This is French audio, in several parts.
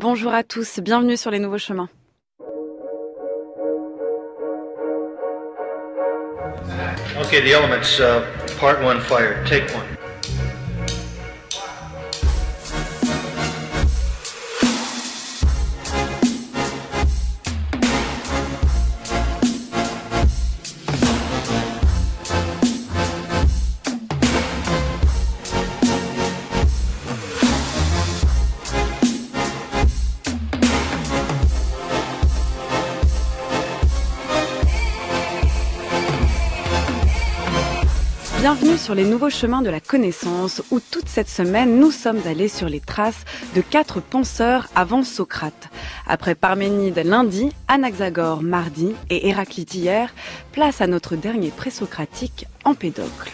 Bonjour à tous, bienvenue sur les nouveaux chemins. Okay, the elements, uh, part one fire, take one. sur les nouveaux chemins de la connaissance où toute cette semaine nous sommes allés sur les traces de quatre penseurs avant Socrate. Après Parménide lundi, Anaxagore mardi et Héraclite hier, place à notre dernier présocratique, Empédocle.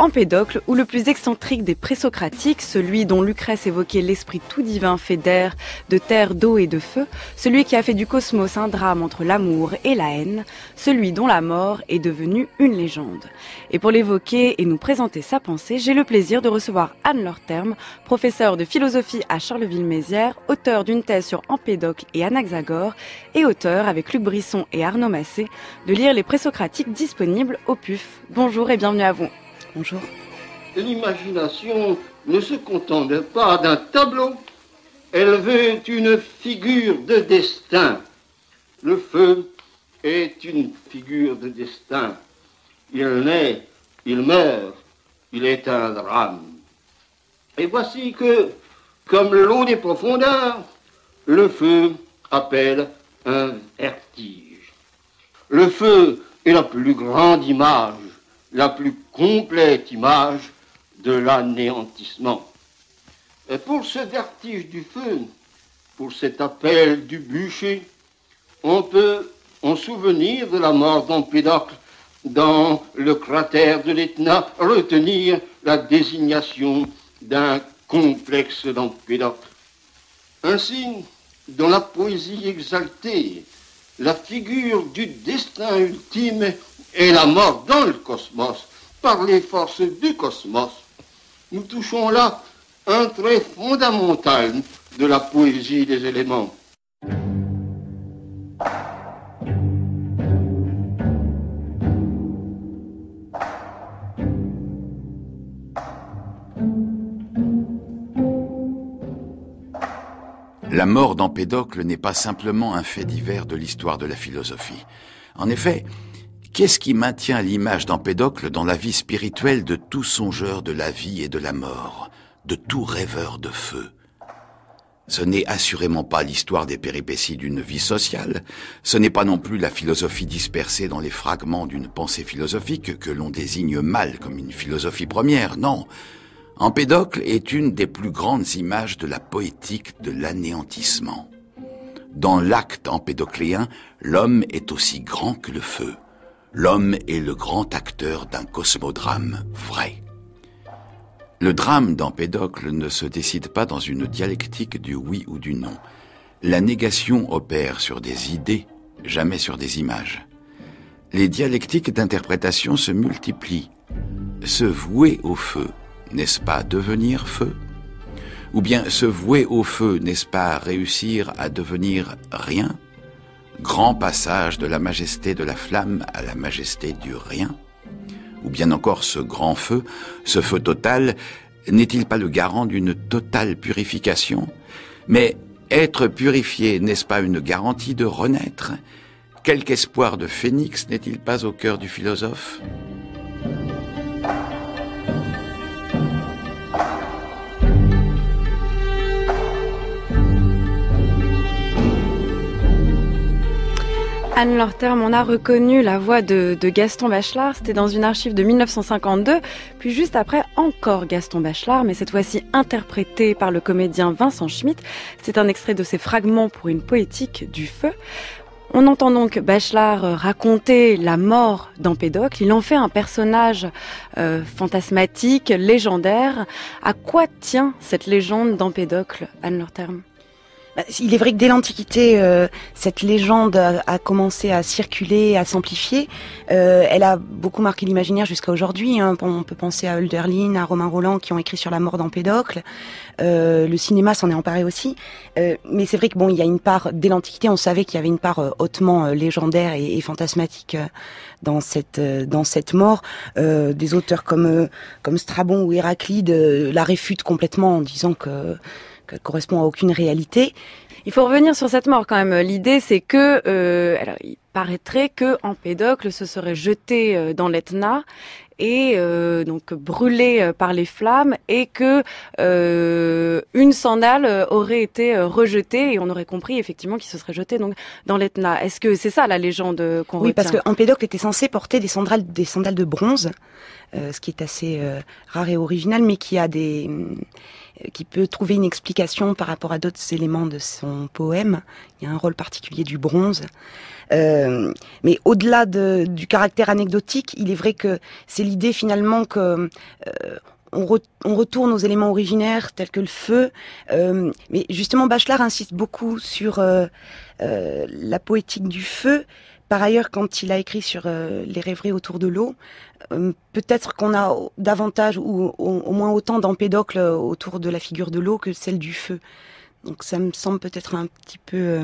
Empédocle ou le plus excentrique des présocratiques, celui dont Lucrèce évoquait l'esprit tout divin fait d'air, de terre, d'eau et de feu, celui qui a fait du cosmos un drame entre l'amour et la haine, celui dont la mort est devenue une légende. Et pour l'évoquer et nous présenter sa pensée, j'ai le plaisir de recevoir Anne Lorterme, professeure de philosophie à Charleville-Mézières, auteur d'une thèse sur Empédocle et Anaxagore, et auteur avec Luc Brisson et Arnaud Massé de lire les présocratiques disponibles au PUF. Bonjour et bienvenue à vous. L'imagination ne se contente pas d'un tableau, elle veut une figure de destin. Le feu est une figure de destin. Il naît, il meurt, il est un drame. Et voici que, comme l'eau des profondeurs, le feu appelle un vertige. Le feu est la plus grande image, la plus complète image de l'anéantissement. Et pour ce vertige du feu, pour cet appel du bûcher, on peut en souvenir de la mort d'Empédocle dans le cratère de l'Etna, retenir la désignation d'un complexe d'Empédocle. Ainsi, dans la poésie exaltée, la figure du destin ultime et la mort dans le cosmos, par les forces du cosmos, nous touchons là un trait fondamental de la poésie des éléments. La mort d'Empédocle n'est pas simplement un fait divers de l'histoire de la philosophie. En effet, Qu'est-ce qui maintient l'image d'Empédocle dans la vie spirituelle de tout songeur de la vie et de la mort, de tout rêveur de feu Ce n'est assurément pas l'histoire des péripéties d'une vie sociale, ce n'est pas non plus la philosophie dispersée dans les fragments d'une pensée philosophique que l'on désigne mal comme une philosophie première, non. Empédocle est une des plus grandes images de la poétique de l'anéantissement. Dans l'acte empédocléen, l'homme est aussi grand que le feu l'homme est le grand acteur d'un cosmodrame vrai. Le drame d'Empédocle ne se décide pas dans une dialectique du oui ou du non. La négation opère sur des idées, jamais sur des images. Les dialectiques d'interprétation se multiplient. Se vouer au feu, n'est-ce pas devenir feu Ou bien se vouer au feu, n'est-ce pas réussir à devenir rien grand passage de la majesté de la flamme à la majesté du rien Ou bien encore ce grand feu, ce feu total, n'est-il pas le garant d'une totale purification Mais être purifié, n'est-ce pas une garantie de renaître Quelque espoir de phénix n'est-il pas au cœur du philosophe Anne Lorterme, on a reconnu la voix de, Gaston Bachelard. C'était dans une archive de 1952, puis juste après encore Gaston Bachelard, mais cette fois-ci interprété par le comédien Vincent Schmitt. C'est un extrait de ses fragments pour une poétique du feu. On entend donc Bachelard euh, raconter la mort d'Empédocle. Il en fait un personnage euh, fantasmatique, légendaire. À quoi tient cette légende d'Empédocle, Anne Lorterme bah, il est vrai que dès l'Antiquité, euh, cette légende a, commencé à circuler, à s'amplifier. Euh, elle a beaucoup marqué l'imaginaire jusqu'à aujourd'hui. Hein. On peut penser à Hölderlin, à Romain Roland qui ont écrit sur la mort d'Empédocle. Euh, le cinéma s'en est emparé aussi. Euh, mais c'est vrai que bon, il y a une part dès l'Antiquité, on savait qu'il y avait une part hautement légendaire et, fantasmatique dans cette dans cette mort. des auteurs comme comme Strabon ou Héraclide la réfutent complètement en disant que correspond à aucune réalité. Il faut revenir sur cette mort quand même. L'idée, c'est que, euh, alors, il paraîtrait que Empédocle se serait jeté euh, dans l'Etna et euh, donc brûlé euh, par les flammes et que euh, une sandale euh, aurait été rejetée et on aurait compris effectivement qu'il se serait jeté donc dans l'Etna. Est-ce que c'est ça la légende qu'on oui, Oui, parce que Empédocle était censé porter des sandales des sandales de bronze, ce qui est assez rare et original, mais qui a des qui peut trouver une explication par rapport à d'autres éléments de son poème. Il y a un rôle particulier du bronze. Euh, mais au-delà du caractère anecdotique, il est vrai que c'est l'idée finalement que euh, on, retourne aux éléments originaires tels que le feu. Euh, mais justement, Bachelard insiste beaucoup sur la poétique du feu. Par ailleurs, quand il a écrit sur euh, les rêveries autour de l'eau, euh, peut-être qu'on a davantage ou au, moins autant d'empédocles euh, autour de la figure de l'eau que celle du feu. Donc ça me semble peut-être un petit peu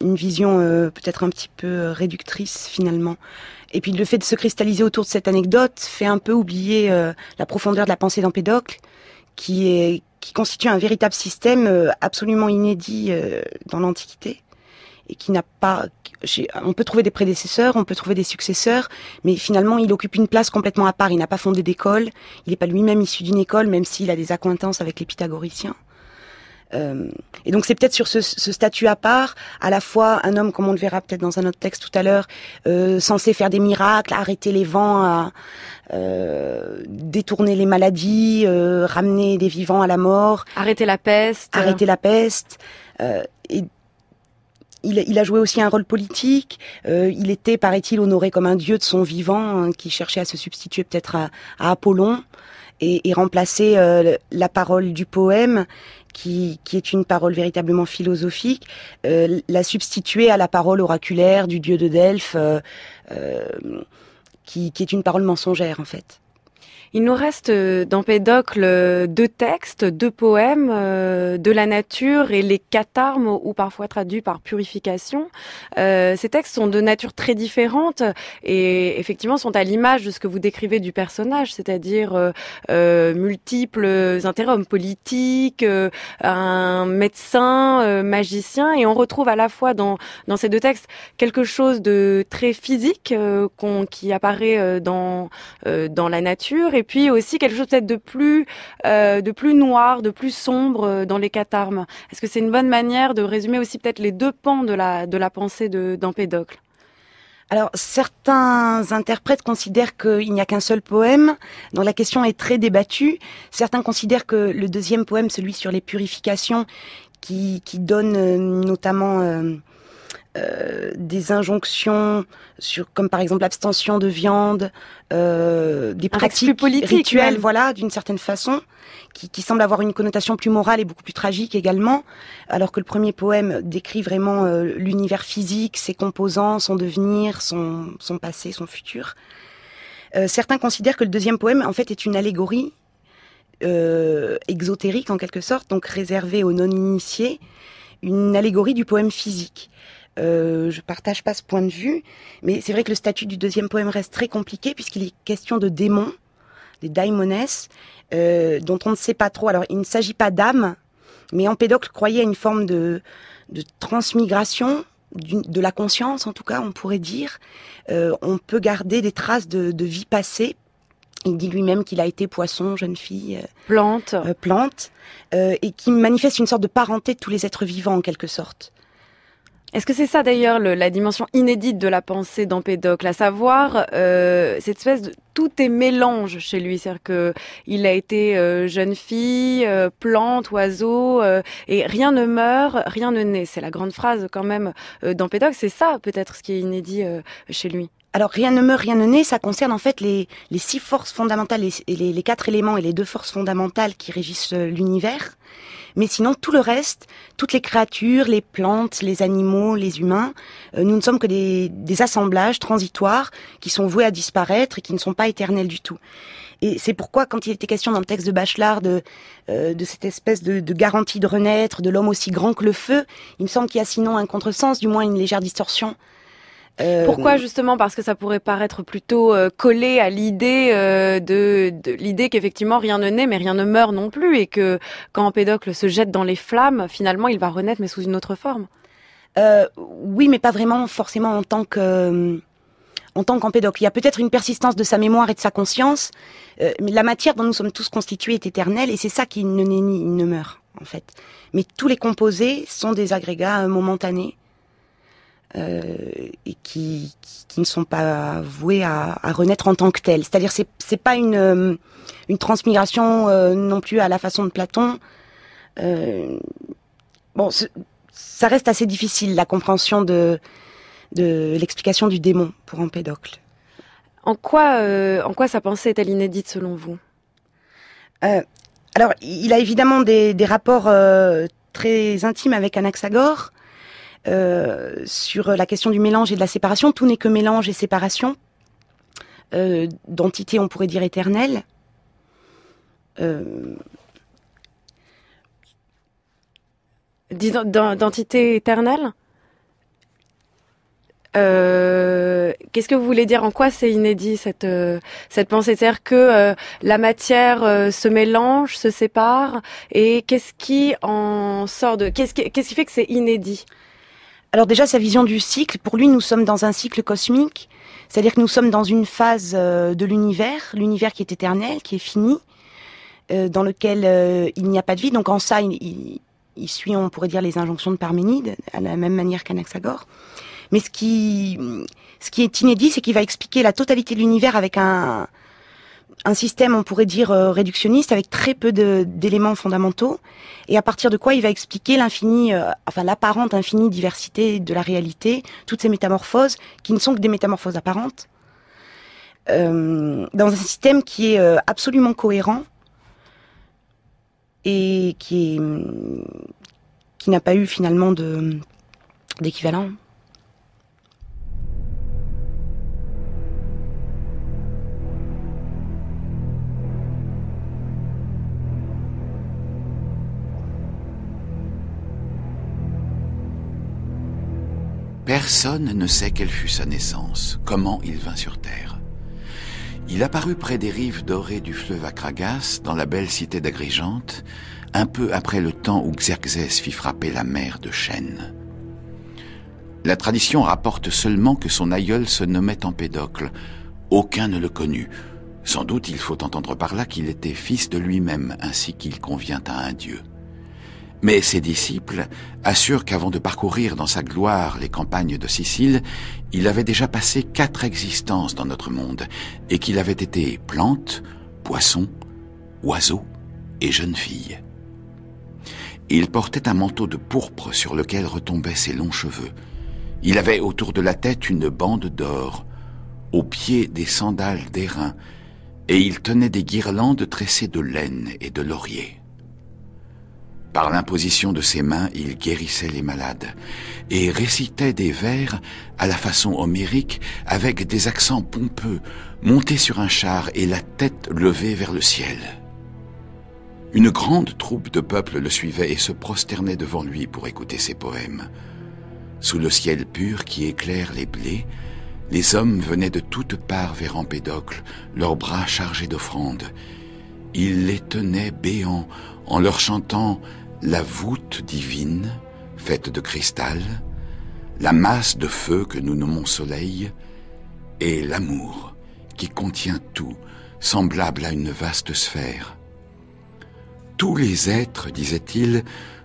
une vision peut-être un petit peu réductrice finalement. Et puis le fait de se cristalliser autour de cette anecdote fait un peu oublier la profondeur de la pensée d'Empédocle, qui est qui constitue un véritable système absolument inédit dans l'Antiquité et qui n'a pas. On peut trouver des prédécesseurs, on peut trouver des successeurs, mais finalement, il occupe une place complètement à part. Il n'a pas fondé d'école, il n'est pas lui-même issu d'une école, même s'il a des acquaintances avec les pythagoriciens. Euh, et donc c'est peut-être sur ce, statut à part, à la fois un homme, comme on le verra peut-être dans un autre texte tout à l'heure, euh, censé faire des miracles, arrêter les vents, euh, détourner les maladies, ramener des vivants à la mort, arrêter la peste, arrêter la peste, et il, a joué aussi un rôle politique. Euh, il était, paraît-il, honoré comme un dieu de son vivant, hein, qui cherchait à se substituer peut-être à, à, Apollon et, et remplacer euh, la parole du poème, qui, est une parole véritablement philosophique, euh, la substituer à la parole oraculaire du dieu de Delphes, euh, qui est une parole mensongère en fait. Il nous reste euh, dans Pédocle euh, deux textes, deux poèmes euh, de la nature et les catharmes, ou parfois traduits par purification. ces textes sont de nature très différente et effectivement sont à l'image de ce que vous décrivez du personnage, c'est-à-dire multiples intérêts, hommes politiques, un médecin, magicien, et on retrouve à la fois dans, dans ces deux textes quelque chose de très physique qui apparaît dans, dans la nature et et puis aussi quelque chose peut-être de plus euh, de plus noir, de plus sombre euh, dans les catarmes. Est-ce que c'est une bonne manière de résumer aussi peut-être les deux pans de la de la pensée de d'Empédocle alors certains interprètes considèrent qu'il n'y a qu'un seul poème, dont la question est très débattue. Certains considèrent que le deuxième poème, celui sur les purifications, qui, qui donne euh, notamment euh, des injonctions sur, comme par exemple l'abstention de viande, euh, des pratiques rituelles, voilà, d'une certaine façon, qui, qui semble avoir une connotation plus morale et beaucoup plus tragique également, alors que le premier poème décrit vraiment euh, l'univers physique, ses composants, son devenir, son, son passé, son futur. certains considèrent que le deuxième poème, en fait, est une allégorie exotérique en quelque sorte, donc réservée aux non-initiés, une allégorie du poème physique euh, je partage pas ce point de vue, mais c'est vrai que le statut du deuxième poème reste très compliqué puisqu'il est question de démons, des daimones, euh, dont on ne sait pas trop. Alors il ne s'agit pas d'âmes, mais Empédocle croyait à une forme de, transmigration de la conscience, en tout cas, on pourrait dire. Euh, on peut garder des traces de, vie passée il dit lui-même qu'il a été poisson, jeune fille, euh, plante, euh, plante, et qui manifeste une sorte de parenté de tous les êtres vivants en quelque sorte. Est-ce que c'est ça d'ailleurs la dimension inédite de la pensée d'Empédocle, à savoir euh, cette espèce de tout est mélange chez lui, c'est-à-dire que il a été euh, jeune fille, euh, plante, oiseau, et rien ne meurt, rien ne naît. C'est la grande phrase quand même d'Empédocle. C'est ça peut-être ce qui est inédit chez lui. Alors rien ne meurt, rien ne naît, ça concerne en fait les, six forces fondamentales, et les, les, quatre éléments et les deux forces fondamentales qui régissent l'univers. Mais sinon, tout le reste, toutes les créatures, les plantes, les animaux, les humains, euh, nous ne sommes que des, assemblages transitoires qui sont voués à disparaître et qui ne sont pas éternels du tout. Et c'est pourquoi, quand il était question dans le texte de Bachelard de, euh, cette espèce de, de, garantie de renaître, de l'homme aussi grand que le feu, il me semble qu'il y a sinon un contresens, du moins une légère distorsion euh, Pourquoi justement Parce que ça pourrait paraître plutôt euh, collé à l'idée euh, de, l'idée qu'effectivement rien ne naît mais rien ne meurt non plus et que quand Empédocle se jette dans les flammes, finalement il va renaître mais sous une autre forme. oui, mais pas vraiment forcément en tant que en tant qu'empédocle. Il y a peut-être une persistance de sa mémoire et de sa conscience, mais la matière dont nous sommes tous constitués est éternelle et c'est ça qui ne naît ni ne meurt en fait. Mais tous les composés sont des agrégats momentanés euh, et qui, qui, ne sont pas voués à, à renaître en tant que tels. C'est-à-dire c'est c'est pas une euh, une transmigration euh, non plus à la façon de Platon. bon, ça reste assez difficile la compréhension de de l'explication du démon pour Empédocle. En quoi en quoi sa pensée est-elle inédite selon vous Alors, il a évidemment des, des rapports très intimes avec Anaxagore. Euh, sur la question du mélange et de la séparation. Tout n'est que mélange et séparation euh, d'entité, on pourrait dire éternelle. Euh, d'entité éternelle éternelles qu'est-ce que vous voulez dire En quoi c'est inédit cette pensée C'est-à-dire que la matière se mélange, se sépare, et qu'est-ce qui en sort de qu'est-ce qui fait que c'est inédit alors déjà, sa vision du cycle, pour lui, nous sommes dans un cycle cosmique, c'est-à-dire que nous sommes dans une phase euh, de l'univers, l'univers qui est éternel, qui est fini, euh, dans lequel euh, il n'y a pas de vie. Donc en ça, il, suit, on pourrait dire, les injonctions de Parménide, à la même manière qu'Anaxagore. Mais ce qui, ce qui est inédit, c'est qu'il va expliquer la totalité de l'univers avec un, un système, on pourrait dire, euh, réductionniste, avec très peu d'éléments fondamentaux, et à partir de quoi il va expliquer l'infini, euh, enfin l'apparente infinie diversité de la réalité, toutes ces métamorphoses, qui ne sont que des métamorphoses apparentes, euh, dans un système qui est absolument cohérent, et qui n'a pas eu finalement d'équivalent. Personne ne sait quelle fut sa naissance, comment il vint sur Terre. Il apparut près des rives dorées du fleuve Akragas, dans la belle cité d'Agrigente, un peu après le temps où Xerxès fit frapper la mer de Chêne. La tradition rapporte seulement que son aïeul se nommait Empédocle. Aucun ne le connut. Sans doute il faut entendre par là qu'il était fils de lui-même, ainsi qu'il convient à un dieu. Mais ses disciples assurent qu'avant de parcourir dans sa gloire les campagnes de Sicile, il avait déjà passé quatre existences dans notre monde, et qu'il avait été plante, poisson, oiseau et jeune fille. Il portait un manteau de pourpre sur lequel retombaient ses longs cheveux. Il avait autour de la tête une bande d'or, aux pieds des sandales d'airain, et il tenait des guirlandes tressées de laine et de laurier. Par l'imposition de ses mains, il guérissait les malades et récitait des vers à la façon homérique avec des accents pompeux, monté sur un char et la tête levée vers le ciel. Une grande troupe de peuples le suivait et se prosternait devant lui pour écouter ses poèmes. Sous le ciel pur qui éclaire les blés, les hommes venaient de toutes parts vers Empédocle, leurs bras chargés d'offrandes. Il les tenait béants en leur chantant la voûte divine, faite de cristal, la masse de feu que nous nommons soleil, et l'amour, qui contient tout, semblable à une vaste sphère. Tous les êtres, disait-il,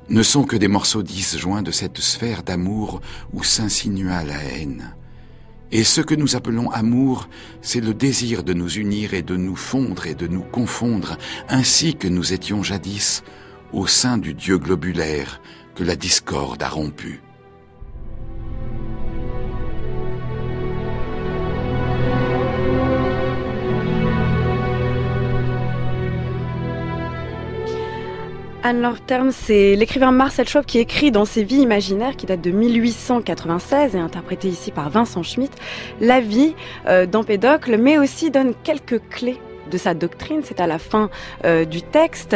ne sont que des morceaux disjoints de cette sphère d'amour où s'insinua la haine. Et ce que nous appelons amour, c'est le désir de nous unir et de nous fondre et de nous confondre, ainsi que nous étions jadis, au sein du Dieu globulaire que la discorde a rompu. Anne Lorterne, c'est l'écrivain Marcel Schwab qui écrit dans ses Vies imaginaires, qui date de 1896 et interprété ici par Vincent Schmitt, la vie euh, d'Empédocle, mais aussi donne quelques clés de sa doctrine, c'est à la fin euh, du texte.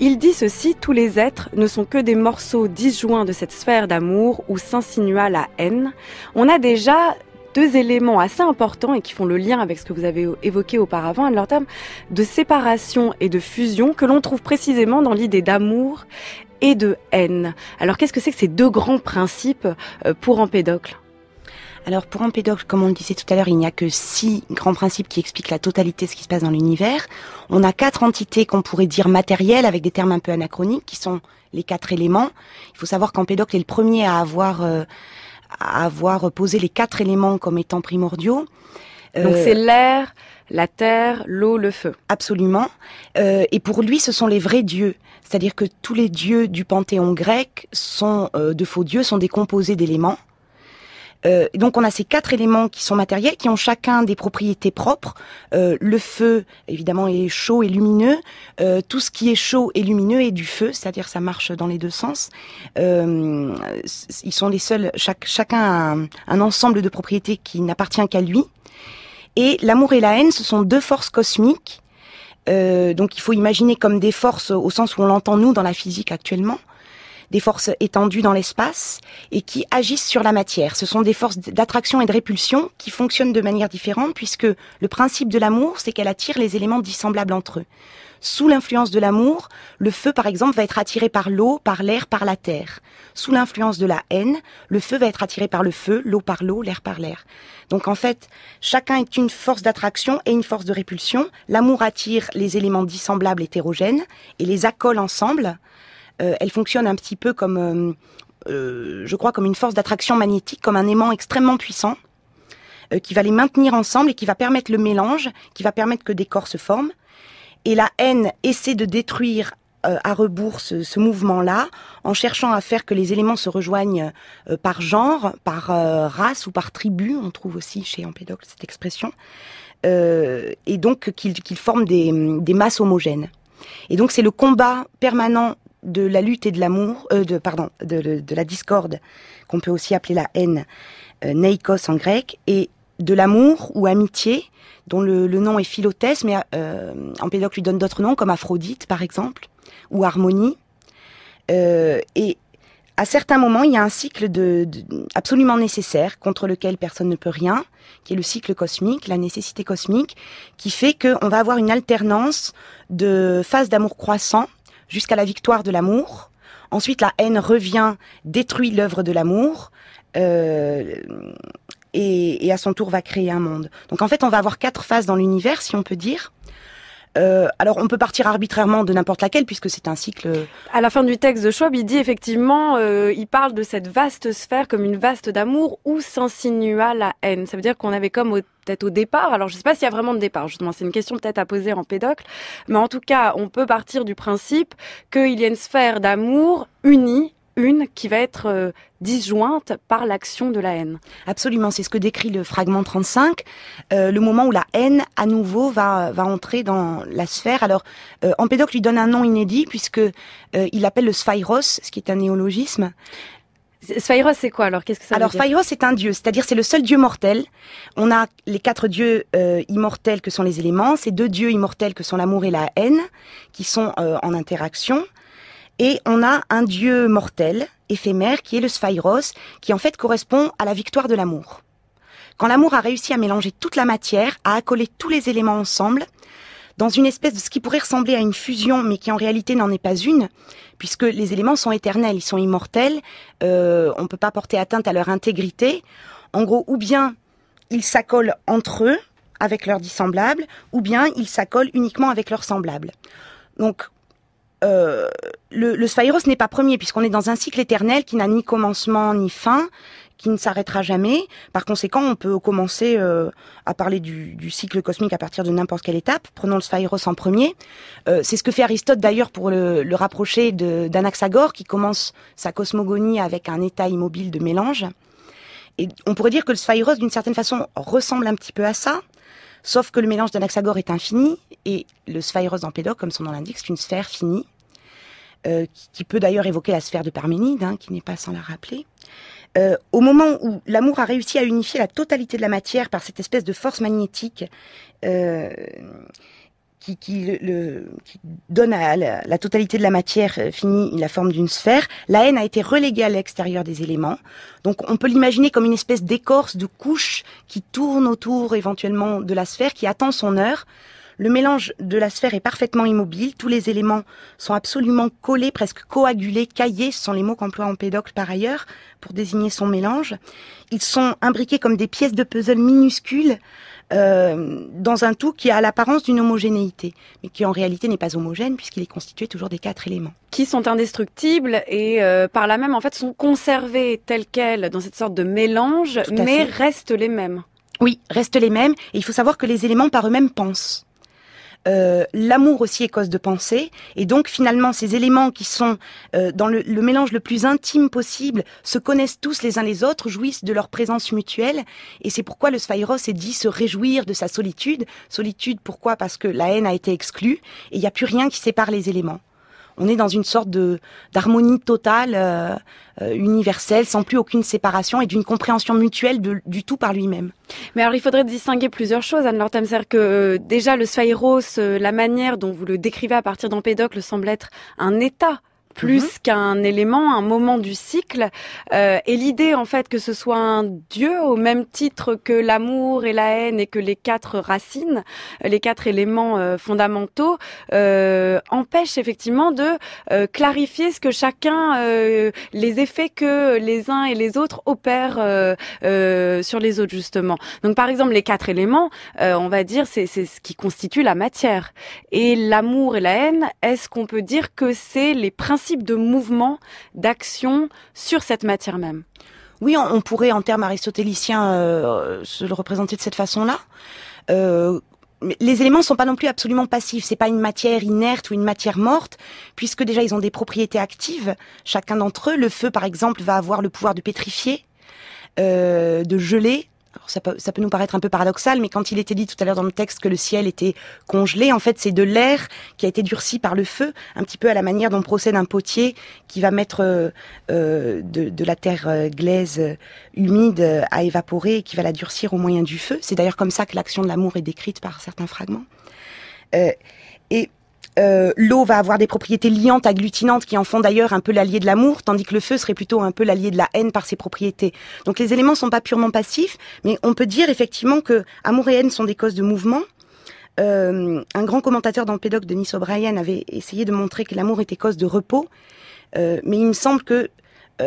Il dit ceci, tous les êtres ne sont que des morceaux disjoints de cette sphère d'amour où s'insinua la haine. On a déjà deux éléments assez importants et qui font le lien avec ce que vous avez évoqué auparavant, leur terme de séparation et de fusion que l'on trouve précisément dans l'idée d'amour et de haine. Alors qu'est-ce que c'est que ces deux grands principes euh, pour Empédocle alors pour Empédocle, comme on le disait tout à l'heure, il n'y a que six grands principes qui expliquent la totalité de ce qui se passe dans l'univers. On a quatre entités qu'on pourrait dire matérielles avec des termes un peu anachroniques qui sont les quatre éléments. Il faut savoir qu'Empédocle est le premier à avoir euh, à avoir posé les quatre éléments comme étant primordiaux. Donc euh, c'est l'air, la terre, l'eau, le feu. Absolument. Euh, et pour lui, ce sont les vrais dieux. C'est-à-dire que tous les dieux du panthéon grec sont de faux dieux, sont des composés d'éléments. Euh, donc on a ces quatre éléments qui sont matériels, qui ont chacun des propriétés propres. Euh, le feu, évidemment, est chaud et lumineux. Euh, tout ce qui est chaud et lumineux est du feu, c'est-à-dire ça marche dans les deux sens. Euh, ils sont les seuls, chacun un, un ensemble de propriétés qui n'appartient qu'à lui. Et l'amour et la haine, ce sont deux forces cosmiques. donc il faut imaginer comme des forces au sens où on l'entend nous dans la physique actuellement des forces étendues dans l'espace et qui agissent sur la matière. Ce sont des forces d'attraction et de répulsion qui fonctionnent de manière différente puisque le principe de l'amour, c'est qu'elle attire les éléments dissemblables entre eux. Sous l'influence de l'amour, le feu, par exemple, va être attiré par l'eau, par l'air, par la terre. Sous l'influence de la haine, le feu va être attiré par le feu, l'eau par l'eau, l'air par l'air. Donc en fait, chacun est une force d'attraction et une force de répulsion. L'amour attire les éléments dissemblables hétérogènes et les accole ensemble euh, elle fonctionne un petit peu comme, euh, euh, je crois, comme une force d'attraction magnétique, comme un aimant extrêmement puissant qui va les maintenir ensemble et qui va permettre le mélange, qui va permettre que des corps se forment. Et la haine essaie de détruire à rebours ce, mouvement-là en cherchant à faire que les éléments se rejoignent par genre, par race ou par tribu. On trouve aussi chez Empédocle cette expression. et donc qu'ils forment des masses homogènes. Et donc c'est le combat permanent de la lutte et de l'amour, euh, de pardon, de, la discorde, qu'on peut aussi appeler la haine, euh, neikos en grec, et de l'amour ou amitié, dont le, nom est Philotès, mais euh, Empédocle lui donne d'autres noms, comme Aphrodite par exemple, ou Harmonie. Euh, et à certains moments, il y a un cycle de, absolument nécessaire contre lequel personne ne peut rien, qui est le cycle cosmique, la nécessité cosmique, qui fait qu'on va avoir une alternance de phases d'amour croissant jusqu'à la victoire de l'amour. Ensuite, la haine revient, détruit l'œuvre de l'amour. Euh, et, à son tour va créer un monde. Donc en fait, on va avoir quatre phases dans l'univers, si on peut dire. Euh, alors on peut partir arbitrairement de n'importe laquelle puisque c'est un cycle. Euh, à la fin du texte de Schwab, il dit effectivement, euh, il parle de cette vaste sphère comme une vaste d'amour où s'insinua la haine. Ça veut dire qu'on avait comme peut-être au départ. Alors, je ne sais pas s'il y a vraiment de départ, justement. C'est une question peut-être à poser en pédocle. Mais en tout cas, on peut partir du principe qu'il y a une sphère d'amour unie une qui va être euh, disjointe par l'action de la haine. Absolument, c'est ce que décrit le fragment 35, euh, le moment où la haine à nouveau va, entrer dans la sphère. Alors, euh, Empédocle lui donne un nom inédit puisque il appelle le Sphyros, ce qui est un néologisme. Sphyros, c'est quoi alors Qu'est-ce que ça Alors, est un dieu, c'est-à-dire c'est le seul dieu mortel. On a les quatre dieux immortels que sont les éléments, ces deux dieux immortels que sont l'amour et la haine, qui sont en interaction. Et on a un dieu mortel, éphémère, qui est le Sphairos, qui en fait correspond à la victoire de l'amour. Quand l'amour a réussi à mélanger toute la matière, à accoler tous les éléments ensemble, dans une espèce de ce qui pourrait ressembler à une fusion, mais qui en réalité n'en est pas une, puisque les éléments sont éternels, ils sont immortels, euh, on ne peut pas porter atteinte à leur intégrité. En gros, ou bien ils s'accolent entre eux, avec leurs dissemblables, ou bien ils s'accolent uniquement avec leurs semblables. Donc, euh, le, le n'est pas premier puisqu'on est dans un cycle éternel qui n'a ni commencement ni fin, qui ne s'arrêtera jamais. Par conséquent, on peut commencer euh, à parler du, cycle cosmique à partir de n'importe quelle étape. Prenons le Sphairos en premier. Euh, c'est ce que fait Aristote d'ailleurs pour le, rapprocher d'Anaxagore qui commence sa cosmogonie avec un état immobile de mélange. Et on pourrait dire que le Sphairos, d'une certaine façon, ressemble un petit peu à ça. Sauf que le mélange d'Anaxagore est infini et le sphéros d'Empédocle, comme son nom l'indique, c'est une sphère finie. Euh, qui, peut d'ailleurs évoquer la sphère de Parménide, hein, qui n'est pas sans la rappeler. Euh, au moment où l'amour a réussi à unifier la totalité de la matière par cette espèce de force magnétique euh, qui, donne à la, la, totalité de la matière finie la forme d'une sphère, la haine a été reléguée à l'extérieur des éléments. Donc on peut l'imaginer comme une espèce d'écorce, de couche qui tourne autour éventuellement de la sphère, qui attend son heure le mélange de la sphère est parfaitement immobile. Tous les éléments sont absolument collés, presque coagulés, caillés. Ce sont les mots qu'emploie pédocle par ailleurs pour désigner son mélange. Ils sont imbriqués comme des pièces de puzzle minuscules euh, dans un tout qui a l'apparence d'une homogénéité, mais qui en réalité n'est pas homogène puisqu'il est constitué toujours des quatre éléments. Qui sont indestructibles et euh, par là même en fait sont conservés tels quels dans cette sorte de mélange, mais restent les mêmes. Oui, restent les mêmes. Et il faut savoir que les éléments par eux-mêmes pensent. Euh, l'amour aussi est cause de pensée. Et donc finalement, ces éléments qui sont euh, dans le, mélange le plus intime possible se connaissent tous les uns les autres, jouissent de leur présence mutuelle. Et c'est pourquoi le sfairos est dit se réjouir de sa solitude. Solitude, pourquoi Parce que la haine a été exclue et il n'y a plus rien qui sépare les éléments on est dans une sorte de d'harmonie totale, euh, euh, universelle, sans plus aucune séparation et d'une compréhension mutuelle du tout par lui-même. Mais alors il faudrait distinguer plusieurs choses, Anne-Laure Tamser, que euh, déjà le euh, la manière dont vous le décrivez à partir d'Empédocle semble être un état plus mhm. qu'un élément, un moment du cycle. Euh, et l'idée, en fait, que ce soit un dieu au même titre que l'amour et la haine et que les quatre racines, euh, les quatre éléments euh, fondamentaux, euh, empêche effectivement de clarifier ce que chacun, les effets que les uns et les autres opèrent sur les autres, justement. Donc, par exemple, les quatre éléments, on va dire, c'est ce qui constitue la matière. Et l'amour et la haine, est-ce qu'on peut dire que c'est les principes principe de mouvement, d'action sur cette matière même. Oui, on, pourrait en termes aristotéliciens euh, se le représenter de cette façon-là. Euh, les éléments sont pas non plus absolument passifs. C'est pas une matière inerte ou une matière morte, puisque déjà ils ont des propriétés actives. Chacun d'entre eux, le feu par exemple, va avoir le pouvoir de pétrifier, euh, de geler, ça, peut, nous paraître un peu paradoxal, mais quand il était dit tout à l'heure dans le texte que le ciel était congelé, en fait c'est de l'air qui a été durci par le feu, un petit peu à la manière dont procède un potier qui va mettre euh, euh, de, la terre euh, glaise humide à évaporer et qui va la durcir au moyen du feu. C'est d'ailleurs comme ça que l'action de l'amour est décrite par certains fragments. Euh, l'eau va avoir des propriétés liantes, agglutinantes, qui en font d'ailleurs un peu l'allié de l'amour, tandis que le feu serait plutôt un peu l'allié de la haine par ses propriétés. Donc les éléments sont pas purement passifs, mais on peut dire effectivement que amour et haine sont des causes de mouvement. Euh, un grand commentateur dans le Pédoc, Denis O'Brien, avait essayé de montrer que l'amour était cause de repos, euh, mais il me semble que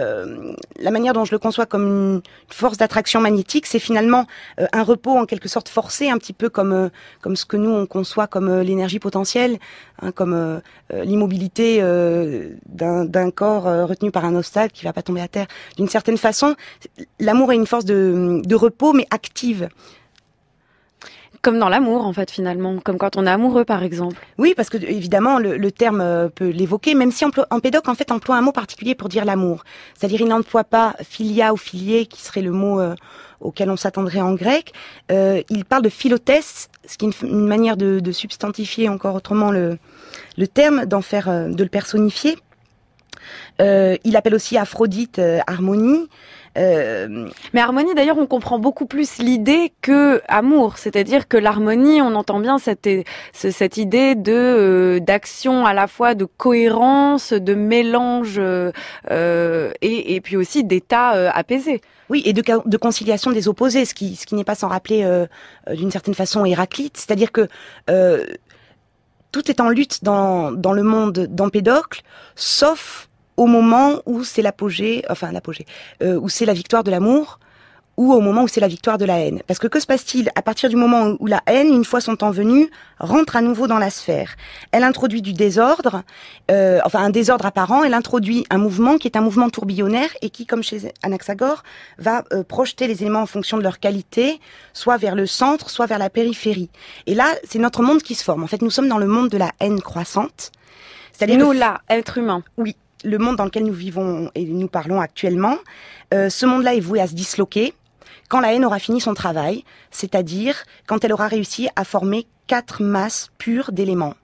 euh, la manière dont je le conçois comme une force d'attraction magnétique, c'est finalement euh, un repos en quelque sorte forcé, un petit peu comme euh, comme ce que nous on conçoit comme l'énergie potentielle, hein, comme l'immobilité d'un corps retenu par un obstacle qui va pas tomber à terre. D'une certaine façon, l'amour est une force de repos mais active. Comme dans l'amour, en fait, finalement, comme quand on est amoureux, par exemple. Oui, parce que évidemment, le, terme euh, peut l'évoquer, même si en, en pédoc, en fait, emploie un mot particulier pour dire l'amour. C'est-à-dire, il n'emploie pas filia ou filier, qui serait le mot euh, auquel on s'attendrait en grec. Euh, il parle de philotès, ce qui est une, manière de, de, substantifier encore autrement le, le terme, d'en faire, euh, de le personnifier. il appelle aussi Aphrodite harmonie. Euh, Mais harmonie, d'ailleurs, on comprend beaucoup plus l'idée que amour, c'est-à-dire que l'harmonie, on entend bien cette, cette idée de euh, d'action à la fois de cohérence, de mélange euh, euh et, puis aussi d'état apaisé. Oui, et de, de, conciliation des opposés, ce qui, ce qui n'est pas sans rappeler d'une certaine façon Héraclite, c'est-à-dire que tout est en lutte dans, dans le monde d'Empédocle, sauf au moment où c'est l'apogée, enfin l'apogée, euh, où c'est la victoire de l'amour, ou au moment où c'est la victoire de la haine. Parce que que se passe-t-il à partir du moment où la haine, une fois son temps venu, rentre à nouveau dans la sphère Elle introduit du désordre, euh, enfin un désordre apparent, elle introduit un mouvement qui est un mouvement tourbillonnaire et qui, comme chez Anaxagore, va euh, projeter les éléments en fonction de leur qualité, soit vers le centre, soit vers la périphérie. Et là, c'est notre monde qui se forme. En fait, nous sommes dans le monde de la haine croissante. C'est-à-dire nous, là, être humain. Oui, le monde dans lequel nous vivons et nous parlons actuellement, euh, ce monde-là est voué à se disloquer quand la haine aura fini son travail, c'est-à-dire quand elle aura réussi à former quatre masses pures d'éléments.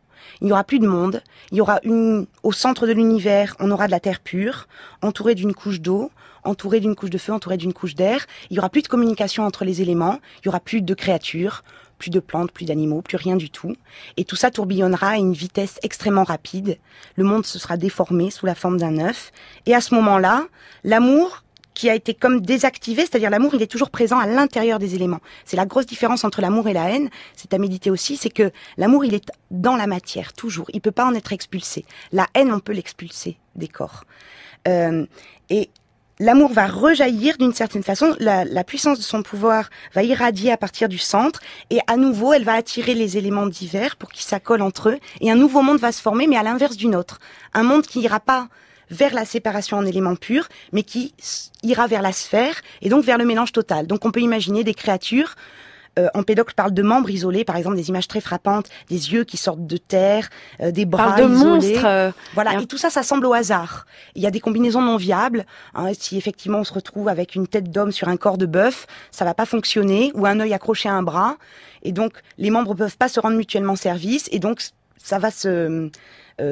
Il n'y aura plus de monde, il y aura une au centre de l'univers, on aura de la terre pure, entourée d'une couche d'eau, entourée d'une couche de feu, entourée d'une couche d'air, il n'y aura plus de communication entre les éléments, il n'y aura plus de créatures, plus de plantes, plus d'animaux, plus rien du tout. Et tout ça tourbillonnera à une vitesse extrêmement rapide. Le monde se sera déformé sous la forme d'un œuf. Et à ce moment-là, l'amour qui a été comme désactivé, c'est-à-dire l'amour, il est toujours présent à l'intérieur des éléments. C'est la grosse différence entre l'amour et la haine, c'est à méditer aussi, c'est que l'amour, il est dans la matière, toujours. Il peut pas en être expulsé. La haine, on peut l'expulser des corps. Euh, et l'amour va rejaillir d'une certaine façon, la, puissance de son pouvoir va irradier à partir du centre, et à nouveau, elle va attirer les éléments divers pour qu'ils s'accolent entre eux, et un nouveau monde va se former, mais à l'inverse du nôtre. Un monde qui n'ira pas vers la séparation en éléments purs, mais qui ira vers la sphère, et donc vers le mélange total. Donc on peut imaginer des créatures euh, en pédocle parle de membres isolés, par exemple des images très frappantes, des yeux qui sortent de terre, euh, des bras parle de Monstres. Euh, voilà, et tout ça, ça semble au hasard. Il y a des combinaisons non viables. Hein, si effectivement on se retrouve avec une tête d'homme sur un corps de bœuf, ça va pas fonctionner, ou un œil accroché à un bras. Et donc les membres peuvent pas se rendre mutuellement service, et donc ça va se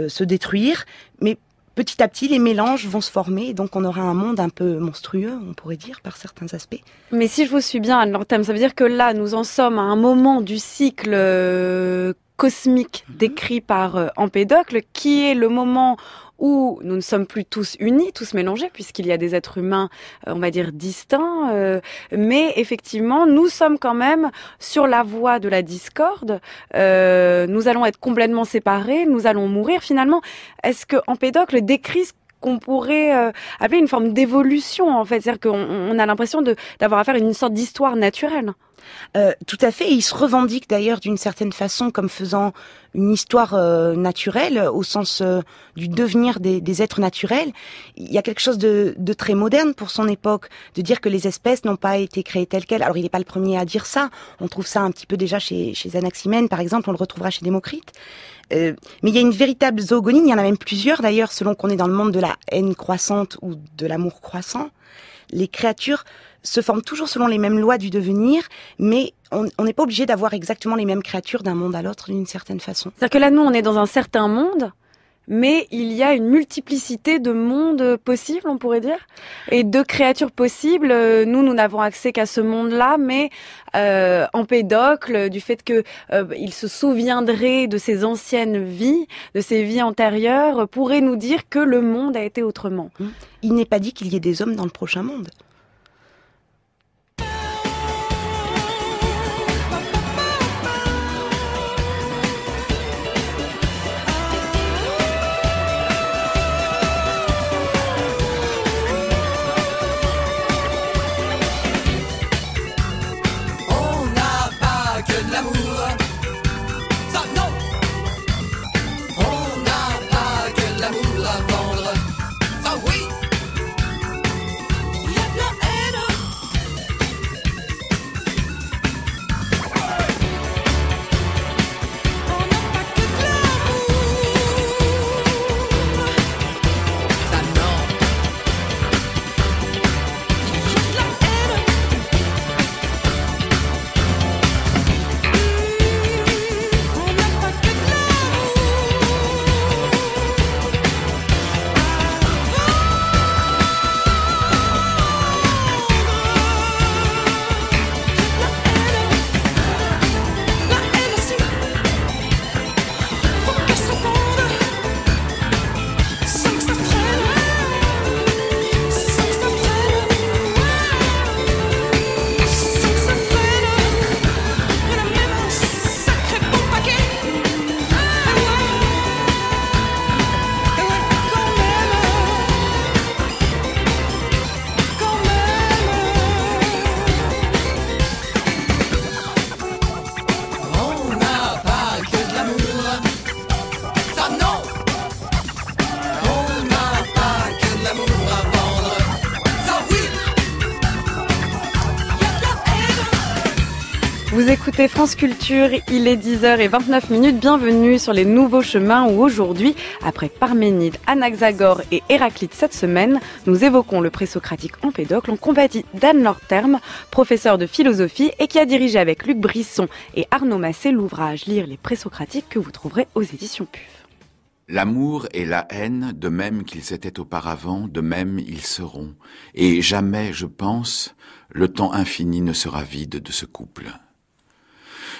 se détruire, mais petit à petit, les mélanges vont se former, donc on aura un monde un peu monstrueux, on pourrait dire, par certains aspects. Mais si je vous suis bien, Anne Lortem, ça veut dire que là, nous en sommes à un moment du cycle euh, cosmique décrit par euh, Empédocle, qui est le moment où nous ne sommes plus tous unis, tous mélangés, puisqu'il y a des êtres humains, euh, on va dire, distincts. Euh, mais effectivement, nous sommes quand même sur la voie de la discorde. Euh, nous allons être complètement séparés, nous allons mourir finalement. Est-ce que pédocle décrit ce qu'on pourrait euh, appeler une forme d'évolution en fait, c'est-à-dire qu'on on a l'impression d'avoir affaire à une sorte d'histoire naturelle. Euh, tout à fait. il se revendique d'ailleurs d'une certaine façon comme faisant une histoire euh, naturelle au sens euh, du devenir des, êtres naturels. Il y a quelque chose de, très moderne pour son époque, de dire que les espèces n'ont pas été créées telles quelles. Alors il n'est pas le premier à dire ça. On trouve ça un petit peu déjà chez, Anaximène, par exemple. On le retrouvera chez Démocrite. mais il y a une véritable zoogonie. Il y en a même plusieurs d'ailleurs, selon qu'on est dans le monde de la haine croissante ou de l'amour croissant. Les créatures se forment toujours selon les mêmes lois du devenir, mais on n'est pas obligé d'avoir exactement les mêmes créatures d'un monde à l'autre d'une certaine façon. C'est-à-dire que là, nous, on est dans un certain monde, mais il y a une multiplicité de mondes possibles, on pourrait dire, et de créatures possibles. Euh, nous, nous n'avons accès qu'à ce monde-là, mais euh, en Pédocle, du fait qu'il euh, se souviendrait de ses anciennes vies, de ses vies antérieures, pourrait nous dire que le monde a été autrement. Hum. Il n'est pas dit qu'il y ait des hommes dans le prochain monde. C'est France Culture, il est 10h29 minutes. Bienvenue sur les nouveaux chemins où aujourd'hui, après Parménide, Anaxagore et Héraclite cette semaine, nous évoquons le présocratique Empédocle en compagnie d'Anne terme professeur de philosophie et qui a dirigé avec Luc Brisson et Arnaud Massé l'ouvrage Lire les présocratiques que vous trouverez aux éditions PUF. L'amour et la haine, de même qu'ils étaient auparavant, de même ils seront. Et jamais, je pense, le temps infini ne sera vide de ce couple.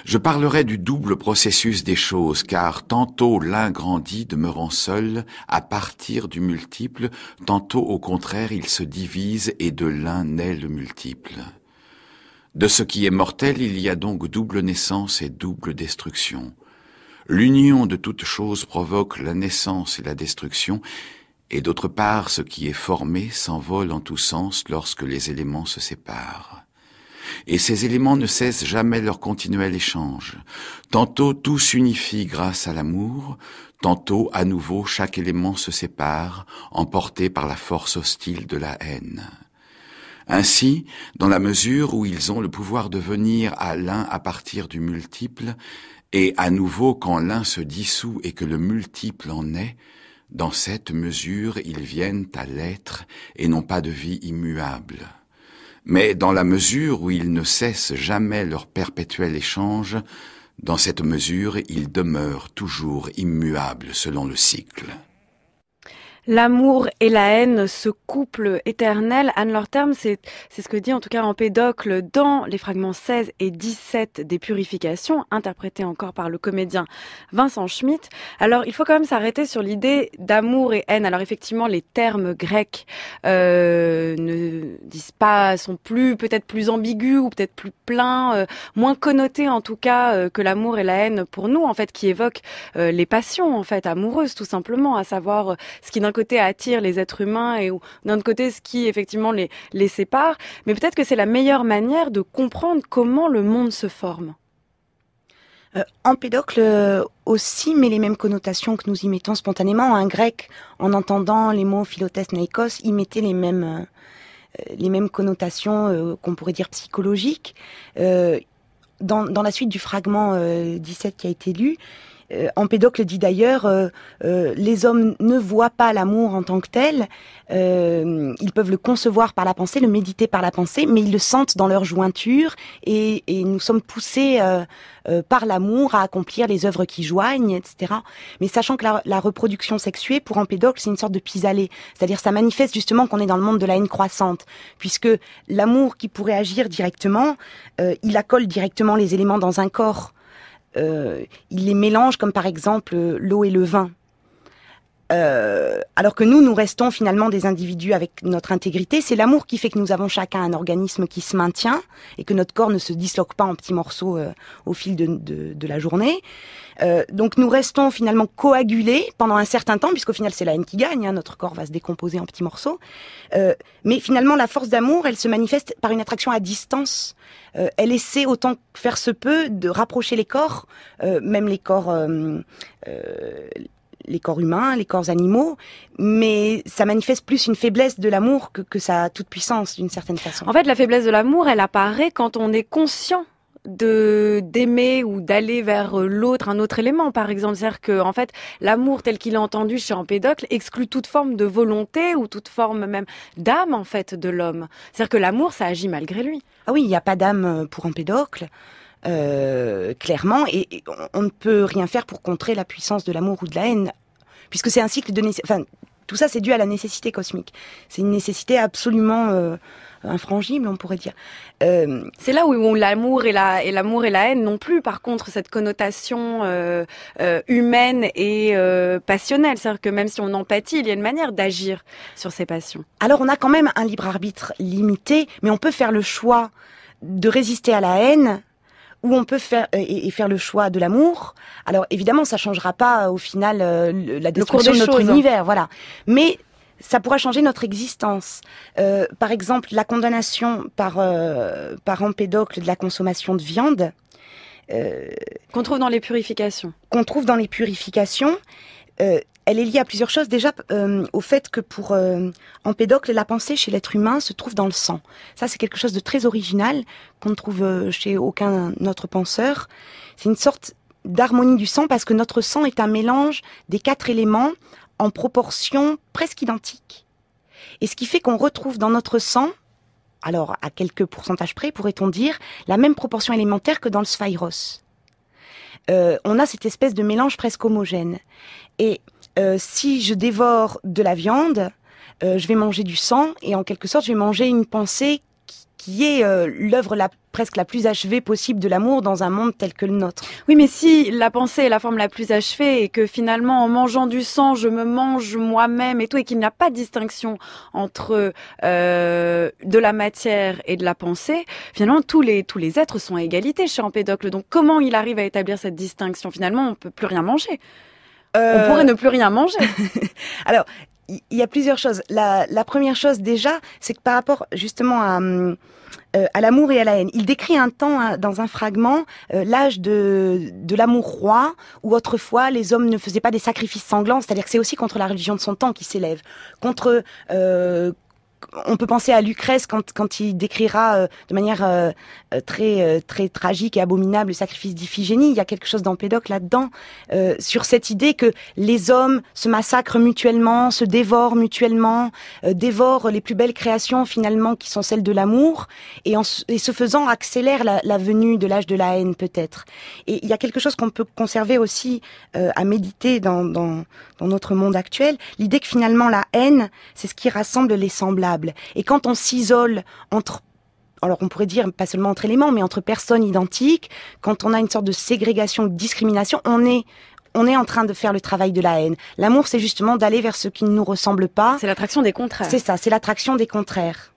Je parlerai du double processus des choses, car tantôt l'un grandit demeurant seul à partir du multiple, tantôt au contraire il se divise et de l'un naît le multiple. De ce qui est mortel, il y a donc double naissance et double destruction. L'union de toutes choses provoque la naissance et la destruction, et d'autre part, ce qui est formé s'envole en tous sens lorsque les éléments se séparent et ces éléments ne cessent jamais leur continuel échange. Tantôt tout s'unifie grâce à l'amour, tantôt à nouveau chaque élément se sépare, emporté par la force hostile de la haine. Ainsi, dans la mesure où ils ont le pouvoir de venir à l'un à partir du multiple, et à nouveau quand l'un se dissout et que le multiple en est, dans cette mesure ils viennent à l'être et n'ont pas de vie immuable mais dans la mesure où ils ne cessent jamais leur perpétuel échange, dans cette mesure ils demeurent toujours immuables selon le cycle. L'amour et la haine, ce couple éternel, Anne-Laure Terme, c'est ce que dit en tout cas Empédocle dans les fragments 16 et 17 des Purifications, interprétés encore par le comédien Vincent Schmitt. Alors il faut quand même s'arrêter sur l'idée d'amour et haine. Alors effectivement, les termes grecs euh, ne disent pas, sont plus peut-être plus ambigus ou peut-être plus pleins, euh, moins connotés en tout cas euh, que l'amour et la haine pour nous, en fait, qui évoquent les passions en fait amoureuses tout simplement, à savoir ce qui d'un côté attire les êtres humains et d'un autre côté ce qui effectivement les, les sépare. Mais peut-être que c'est la meilleure manière de comprendre comment le monde se forme. Euh, empédocle euh, aussi met les mêmes connotations que nous y mettons spontanément. Un grec, en entendant les mots philotes, Naïcos, y mettait les mêmes, euh, les mêmes connotations qu'on pourrait dire psychologiques. Dans, dans, la suite du fragment 17 qui a été lu, euh, Empédocle dit d'ailleurs, euh, euh, les hommes ne voient pas l'amour en tant que tel, ils peuvent le concevoir par la pensée, le méditer par la pensée, mais ils le sentent dans leur jointure et, nous sommes poussés par l'amour à accomplir les œuvres qui joignent, etc. Mais sachant que la, la reproduction sexuée, pour Empédocle, c'est une sorte de pis-aller, c'est-à-dire ça manifeste justement qu'on est dans le monde de la haine croissante, puisque l'amour qui pourrait agir directement, il accole directement les éléments dans un corps. Euh, il les mélange comme par exemple l'eau et le vin. Euh, alors que nous, nous restons finalement des individus avec notre intégrité. C'est l'amour qui fait que nous avons chacun un organisme qui se maintient et que notre corps ne se disloque pas en petits morceaux euh, au fil de, la journée. Euh, donc nous restons finalement coagulés pendant un certain temps, puisqu'au final c'est la haine qui gagne, hein. notre corps va se décomposer en petits morceaux. mais finalement la force d'amour, elle se manifeste par une attraction à distance. elle essaie autant que faire se peut de rapprocher les corps, même les corps les corps humains, les corps animaux, mais ça manifeste plus une faiblesse de l'amour que, sa toute puissance d'une certaine façon. En fait, la faiblesse de l'amour, elle apparaît quand on est conscient de d'aimer ou d'aller vers euh, l'autre, un autre élément par exemple. C'est-à-dire que en fait, l'amour tel qu'il est entendu chez Empédocle exclut toute forme de volonté ou toute forme même d'âme en fait de l'homme. C'est-à-dire que l'amour, ça agit malgré lui. Ah oui, il n'y a pas d'âme euh, pour Empédocle. Euh, clairement, et on ne peut rien faire pour contrer la puissance de l'amour ou de la haine puisque c'est un cycle de... Enfin, tout ça, c'est dû à la nécessité cosmique. C'est une nécessité absolument euh, infrangible, on pourrait dire. Euh, c'est là où, l'amour et la et l'amour et la haine non plus. Par contre, cette connotation euh, humaine et passionnelle, c'est-à-dire que même si on empathie, il y a une manière d'agir sur ces passions. Alors, on a quand même un libre arbitre limité, mais on peut faire le choix de résister à la haine où on peut faire et, faire le choix de l'amour. Alors évidemment, ça changera pas euh, au final euh, la destruction de notre univers, voilà. Mais ça pourra changer notre existence. Euh, par exemple, la condamnation par par Empédocle de la consommation de viande qu'on trouve dans les purifications. Qu'on trouve dans les purifications elle est liée à plusieurs choses. Déjà, euh, au fait que pour euh, Empédocle, la pensée chez l'être humain se trouve dans le sang. Ça, c'est quelque chose de très original qu'on ne trouve euh, chez aucun autre penseur. C'est une sorte d'harmonie du sang parce que notre sang est un mélange des quatre éléments en proportion presque identique. Et ce qui fait qu'on retrouve dans notre sang, alors à quelques pourcentages près, pourrait-on dire, la même proportion élémentaire que dans le sphyros. Euh, on a cette espèce de mélange presque homogène. Et euh, si je dévore de la viande, euh, je vais manger du sang et en quelque sorte je vais manger une pensée qui est euh, l'œuvre presque la plus achevée possible de l'amour dans un monde tel que le nôtre. Oui, mais si la pensée est la forme la plus achevée et que finalement en mangeant du sang, je me mange moi-même et tout, et qu'il n'y a pas de distinction entre euh, de la matière et de la pensée, finalement tous les tous les êtres sont à égalité chez Empédocle. Donc comment il arrive à établir cette distinction Finalement, on peut plus rien manger. On euh, pourrait ne plus rien manger. Alors, il y a plusieurs choses. La, première chose déjà, c'est que par rapport justement à, euh, à l'amour et à la haine, il décrit un temps hein, dans un fragment euh, l'âge de, de l'amour roi, où autrefois les hommes ne faisaient pas des sacrifices sanglants, c'est-à-dire que c'est aussi contre la religion de son temps qui s'élève, contre euh, on peut penser à Lucrèce quand, il décrira euh, de manière euh, euh, très très tragique et abominable le sacrifice d'Iphigénie. Il y a quelque chose d'Empédocle là-dedans sur cette idée que les hommes se massacrent mutuellement, se dévorent mutuellement, dévorent les plus belles créations finalement qui sont celles de l'amour et en se faisant accélère la, venue de l'âge de la haine peut-être. Et il y a quelque chose qu'on peut conserver aussi à méditer dans notre monde actuel, l'idée que finalement la haine c'est ce qui rassemble les semblables et quand on s'isole entre alors on pourrait dire pas seulement entre éléments, mais entre personnes identiques, quand on a une sorte de ségrégation, de discrimination, on est on est en train de faire le travail de la haine. L'amour, c'est justement d'aller vers ce qui ne nous ressemble pas. C'est l'attraction des contraires. C'est ça, c'est l'attraction des contraires.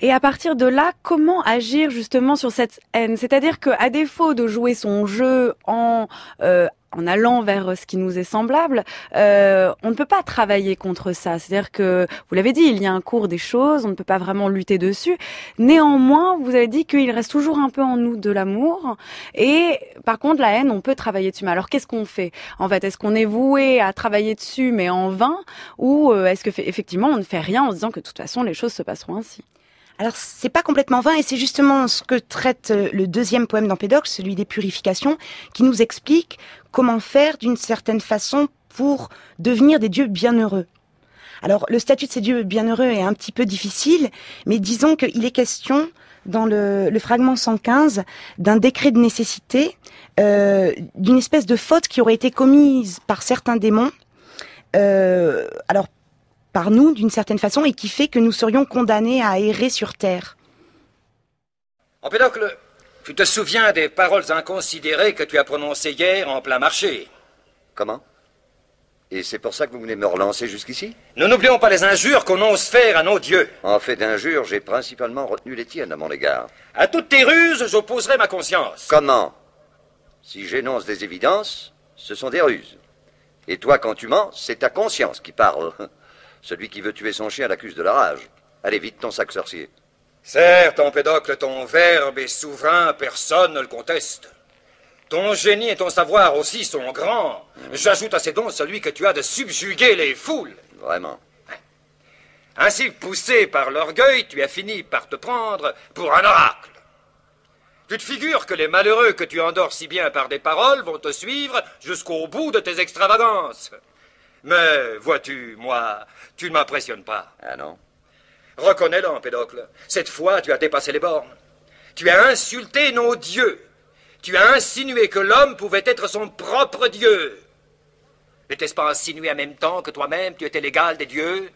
Et à partir de là, comment agir justement sur cette haine C'est-à-dire qu'à défaut de jouer son jeu en euh, en allant vers euh, ce qui nous est semblable, euh, on ne peut pas travailler contre ça. C'est-à-dire que, vous l'avez dit, il y a un cours des choses, on ne peut pas vraiment lutter dessus. Néanmoins, vous avez dit qu'il reste toujours un peu en nous de l'amour. Et par contre, la haine, on peut travailler dessus. Mais alors, qu'est-ce qu'on fait En fait, est-ce qu'on est voué à travailler dessus, mais en vain Ou euh, est-ce que effectivement, on ne fait rien en se disant que de toute façon, les choses se passeront ainsi alors c'est pas complètement vain et c'est justement ce que traite euh, le deuxième poème d'Empédocle, celui des purifications, qui nous explique comment faire d'une certaine façon pour devenir des dieux bienheureux. Alors le statut de ces dieux bienheureux est un petit peu difficile, mais disons qu'il est question dans le, fragment 115 d'un décret de nécessité, euh, d'une espèce de faute qui aurait été commise par certains démons. Euh, alors par nous d'une certaine façon et qui fait que nous serions condamnés à errer sur terre. Empédocle, oh, tu te souviens des paroles inconsidérées que tu as prononcées hier en plein marché Comment Et c'est pour ça que vous venez me relancer jusqu'ici Nous n'oublions pas les injures qu'on ose faire à nos dieux. En fait d'injures, j'ai principalement retenu les tiennes à mon égard. À toutes tes ruses, j'opposerai ma conscience. Comment Si j'énonce des évidences, ce sont des ruses. Et toi, quand tu mens, c'est ta conscience qui parle. Celui qui veut tuer son chien l'accuse de la rage. Allez vite, ton sac sorcier. Certes, pédocle, ton verbe est souverain, personne ne le conteste. Ton génie et ton savoir aussi sont grands. Hmm. J'ajoute à ces dons celui que tu as de subjuguer les foules. Vraiment. Ainsi, poussé par l'orgueil, tu as fini par te prendre pour un oracle. Tu te figures que les malheureux que tu endors si bien par des paroles vont te suivre jusqu'au bout de tes extravagances. Mais vois-tu, moi, tu ne m'impressionnes pas. Ah non Reconnais-le, Pédocle. Cette fois, tu as dépassé les bornes. Tu as insulté nos dieux. Tu as insinué que l'homme pouvait être son propre dieu. N'était-ce pas insinué en même temps que toi-même tu étais l'égal des dieux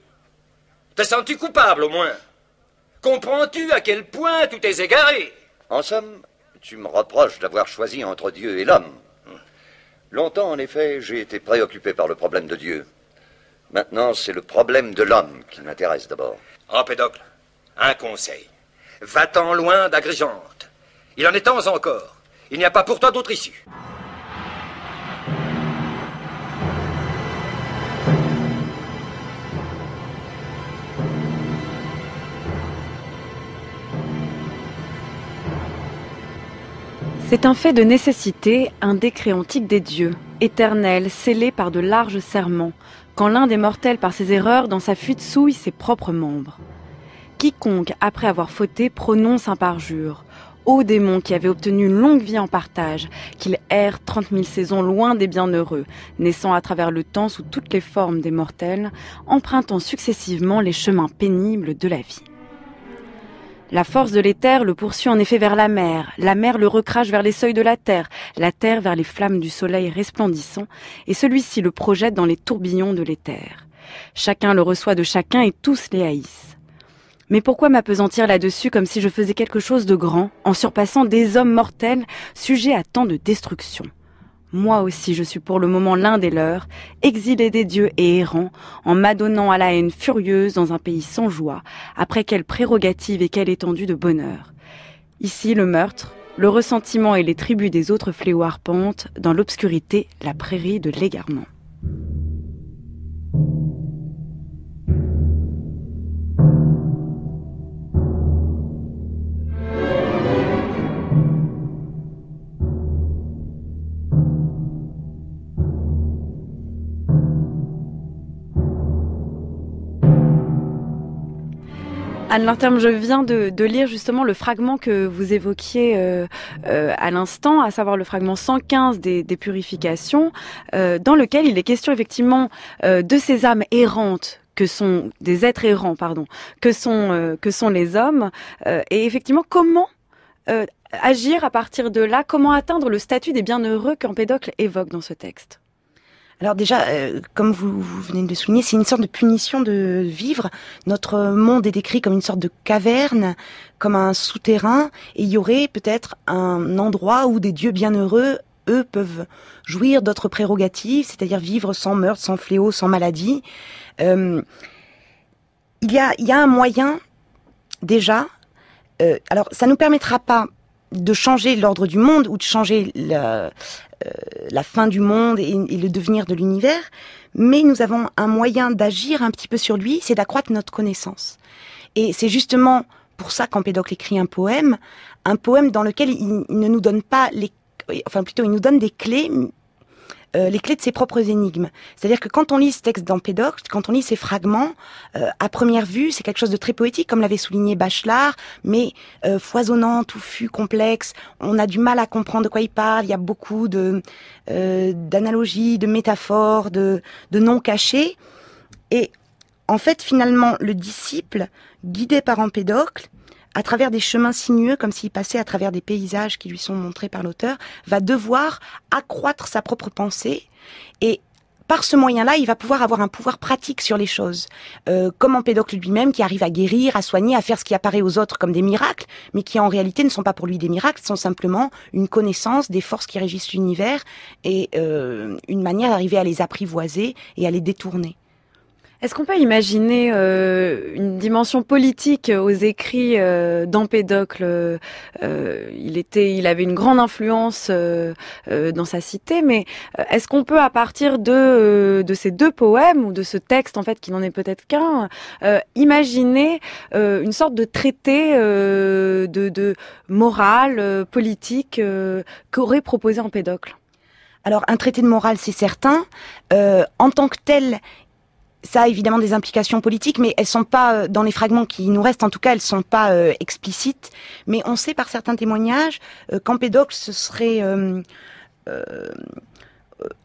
Te sens-tu coupable au moins Comprends-tu à quel point tu t'es égaré En somme, tu me reproches d'avoir choisi entre Dieu et l'homme. Longtemps, en effet, j'ai été préoccupé par le problème de Dieu. Maintenant, c'est le problème de l'homme qui m'intéresse d'abord. Oh, Pédocle, un conseil. Va-t'en loin d'Agrigente. Il en est temps encore. Il n'y a pas pour toi d'autre issue. C'est un fait de nécessité, un décret antique des dieux, éternel, scellé par de larges serments, quand l'un des mortels par ses erreurs dans sa fuite souille ses propres membres. Quiconque, après avoir fauté, prononce un parjure. Ô démon qui avait obtenu une longue vie en partage, qu'il erre trente mille saisons loin des bienheureux, naissant à travers le temps sous toutes les formes des mortels, empruntant successivement les chemins pénibles de la vie. La force de l'éther le poursuit en effet vers la mer, la mer le recrache vers les seuils de la terre, la terre vers les flammes du soleil resplendissant, et celui-ci le projette dans les tourbillons de l'éther. Chacun le reçoit de chacun et tous les haïssent. Mais pourquoi m'apesantir là-dessus comme si je faisais quelque chose de grand, en surpassant des hommes mortels sujets à tant de destruction moi aussi je suis pour le moment l'un des leurs, exilé des dieux et errant, en m'adonnant à la haine furieuse dans un pays sans joie, après quelle prérogative et quelle étendue de bonheur. Ici le meurtre, le ressentiment et les tribus des autres fléaux arpentent, dans l'obscurité, la prairie de l'égarement. Anne Linterme, je viens de, lire justement le fragment que vous évoquiez euh, euh, à l'instant, à savoir le fragment 115 des, des purifications, euh, dans lequel il est question effectivement de ces âmes errantes que sont des êtres errants, pardon, que sont que sont les hommes, et effectivement comment agir à partir de là, comment atteindre le statut des bienheureux qu'Empédocle évoque dans ce texte. Alors déjà, euh, comme vous, venez de le souligner, c'est une sorte de punition de vivre. Notre monde est décrit comme une sorte de caverne, comme un souterrain, et il y aurait peut-être un endroit où des dieux bienheureux, eux, peuvent jouir d'autres prérogatives, c'est-à-dire vivre sans meurtre, sans fléau, sans maladie. Euh, il, y a, il y a un moyen, déjà. Euh, alors, ça ne nous permettra pas de changer l'ordre du monde ou de changer la, euh, fin du monde et, le devenir de l'univers, mais nous avons un moyen d'agir un petit peu sur lui, c'est d'accroître notre connaissance. Et c'est justement pour ça qu'Empédocle écrit un poème, un poème dans lequel il ne nous donne pas les enfin plutôt il nous donne des clés euh, les clés de ses propres énigmes. C'est-à-dire que quand on lit ce texte d'Empédocle, quand on lit ces fragments, euh, à première vue, c'est quelque chose de très poétique, comme l'avait souligné Bachelard, mais euh, foisonnant, touffu, complexe. On a du mal à comprendre de quoi il parle. Il y a beaucoup de euh, d'analogies, de métaphores, de, de noms cachés. Et en fait, finalement, le disciple, guidé par Empédocle, à travers des chemins sinueux, comme s'il passait à travers des paysages qui lui sont montrés par l'auteur, va devoir accroître sa propre pensée et par ce moyen-là, il va pouvoir avoir un pouvoir pratique sur les choses. Euh, comme Empédocle lui-même, qui arrive à guérir, à soigner, à faire ce qui apparaît aux autres comme des miracles, mais qui en réalité ne sont pas pour lui des miracles, sont simplement une connaissance des forces qui régissent l'univers et euh, une manière d'arriver à les apprivoiser et à les détourner. Est-ce qu'on peut imaginer euh, une dimension politique aux écrits euh, d'Empédocle euh, Il était, il avait une grande influence dans sa cité, mais est-ce qu'on peut, à partir de ces deux poèmes ou de ce texte en fait qui n'en est peut-être qu'un, imaginer une sorte de traité de, morale politique qu'aurait proposé Empédocle alors un traité de morale, c'est certain. en tant que tel, ça a évidemment des implications politiques, mais elles sont pas euh, dans les fragments qui nous restent. En tout cas, elles sont pas euh, explicites. Mais on sait par certains témoignages euh, qu'Empédocle serait euh,